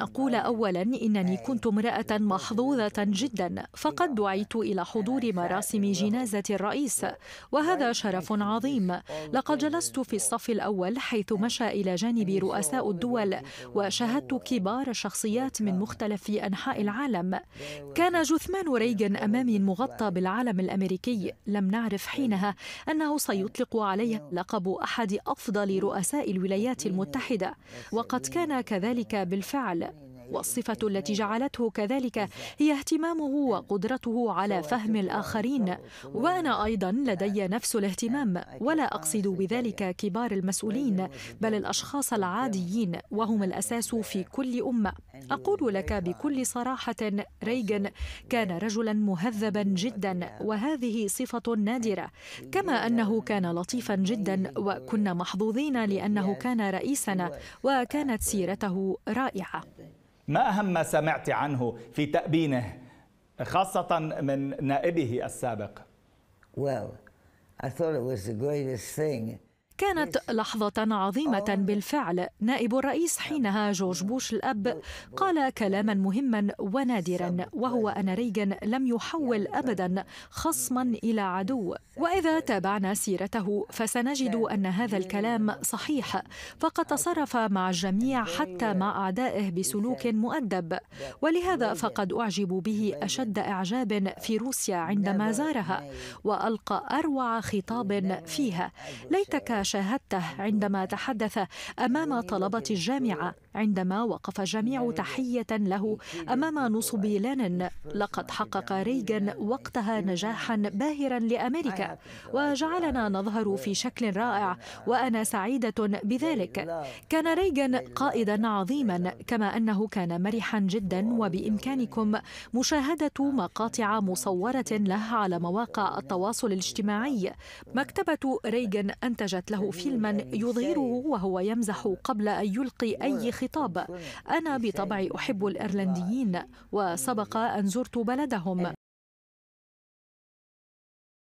أقول أولا إنني كنت امرأة محظوظة جدا فقد دعيت إلى حضور مراسم جنازة الرئيس وهذا شرف عظيم لقد جلست في الصف الأول حيث مشى إلى جانب رؤساء الدول وشاهدت كبار الشخصيات من مختلف أنحاء العالم كان جثمان ريغن أمامي مغطى بالعلم الأمريكي لم نعرف حينها أنه سيطلق عليه لقب أحد أفضل رؤساء الولايات المتحدة وقد كان كذلك بالفعل والصفة التي جعلته كذلك هي اهتمامه وقدرته على فهم الآخرين وأنا أيضا لدي نفس الاهتمام ولا أقصد بذلك كبار المسؤولين بل الأشخاص العاديين وهم الأساس في كل أمة أقول لك بكل صراحة ريغن كان رجلا مهذبا جدا وهذه صفة نادرة كما أنه كان لطيفا جدا وكنا محظوظين لأنه كان رئيسنا وكانت سيرته رائعة ما أهم ما سمعت عنه في تأبينه خاصة من نائبه السابق Well, I thought it was the greatest thing كانت لحظة عظيمة آه. بالفعل نائب الرئيس نعم. حينها جورج نعم. بوش الأب نعم. قال كلاما مهما ونادرا وهو أن ريغن لم يحول يعني أبدا خصما إلى عدو وإذا تابعنا سيرته فسنجد أن هذا الكلام صحيح فقد تصرف مع الجميع حتى مع أعدائه بسلوك مؤدب ولهذا فقد أعجب به أشد إعجاب في روسيا عندما زارها وألقى أروع خطاب فيها ليتك شاهدته عندما تحدث أمام طلبة الجامعة عندما وقف الجميع تحية له أمام نصب لينين لقد حقق ريغان وقتها نجاحا باهرا لأمريكا وجعلنا نظهر في شكل رائع وأنا سعيدة بذلك كان ريغان قائدا عظيما كما أنه كان مرحا جدا وبإمكانكم مشاهدة مقاطع مصورة له على مواقع التواصل الاجتماعي مكتبة ريغان أنتجت له فيلما يظهره وهو يمزح قبل أن يلقي أي خطاب أنا بطبعي أحب الإيرلنديين وسبق أن زرت بلدهم